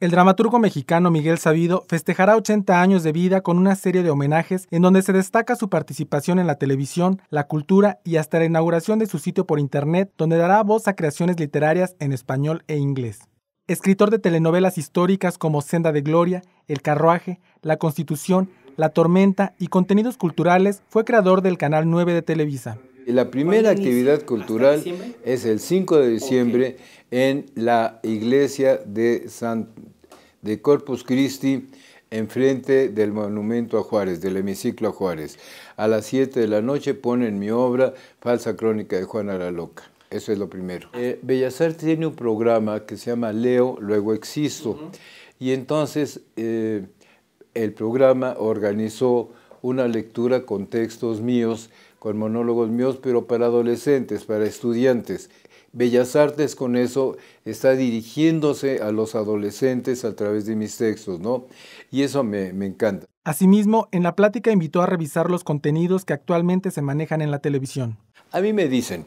El dramaturgo mexicano Miguel Sabido festejará 80 años de vida con una serie de homenajes en donde se destaca su participación en la televisión, la cultura y hasta la inauguración de su sitio por internet donde dará voz a creaciones literarias en español e inglés. Escritor de telenovelas históricas como Senda de Gloria, El Carruaje, La Constitución, La Tormenta y contenidos culturales, fue creador del Canal 9 de Televisa. La primera actividad cultural es el 5 de diciembre en la iglesia de, Corpus Christi, enfrente del monumento a Juárez, del hemiciclo a Juárez. A las 7 de la noche ponen mi obra Falsa Crónica de Juana la Loca. Eso es lo primero. Ah. Eh, Bellas Artes tiene un programa que se llama Leo, luego existo. Y entonces eh, el programa organizó una lectura con textos míos con monólogos míos, pero para adolescentes, para estudiantes. Bellas Artes con eso está dirigiéndose a los adolescentes a través de mis textos, ¿no? Y eso me, encanta. Asimismo, en la plática invitó a revisar los contenidos que actualmente se manejan en la televisión. A mí me dicen,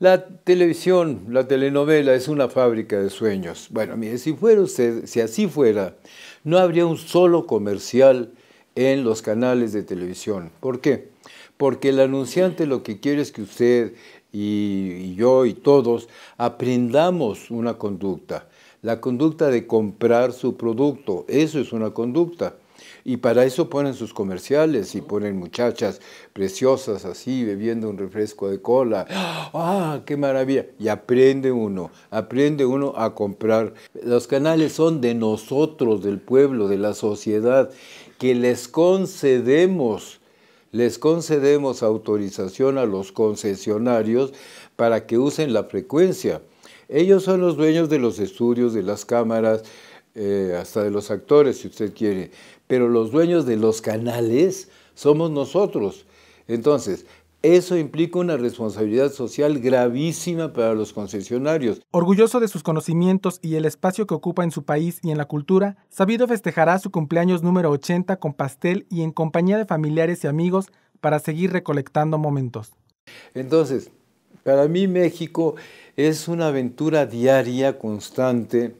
la televisión, la telenovela es una fábrica de sueños. Bueno, mire, si fuera usted, si así fuera, no habría un solo comercial en los canales de televisión. ¿Por qué? Porque el anunciante lo que quiere es que usted y, yo y todos aprendamos una conducta. La conducta de comprar su producto, eso es una conducta. Y para eso ponen sus comerciales y ponen muchachas preciosas así, bebiendo un refresco de cola. ¡Ah, qué maravilla! Y aprende uno, aprende uno a comprar. Los canales son de nosotros, del pueblo, de la sociedad, que les concedemos les concedemos autorización a los concesionarios para que usen la frecuencia. Ellos son los dueños de los estudios, de las cámaras, eh, hasta de los actores, si usted quiere, pero los dueños de los canales somos nosotros. Entonces, eso implica una responsabilidad social gravísima para los concesionarios. Orgulloso de sus conocimientos y el espacio que ocupa en su país y en la cultura, Sabido festejará su cumpleaños número 80 con pastel y en compañía de familiares y amigos para seguir recolectando momentos. Entonces, para mí México es una aventura diaria, constante,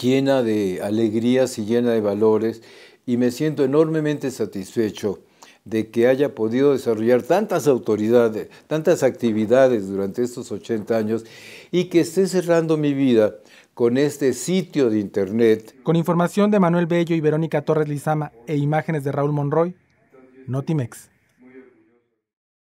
llena de alegrías y llena de valores y me siento enormemente satisfecho de que haya podido desarrollar tantas autoridades, tantas actividades durante estos 80 años y que esté cerrando mi vida con este sitio de internet. Con información de Manuel Bello y Verónica Torres Lizama e imágenes de Raúl Monroy, Notimex.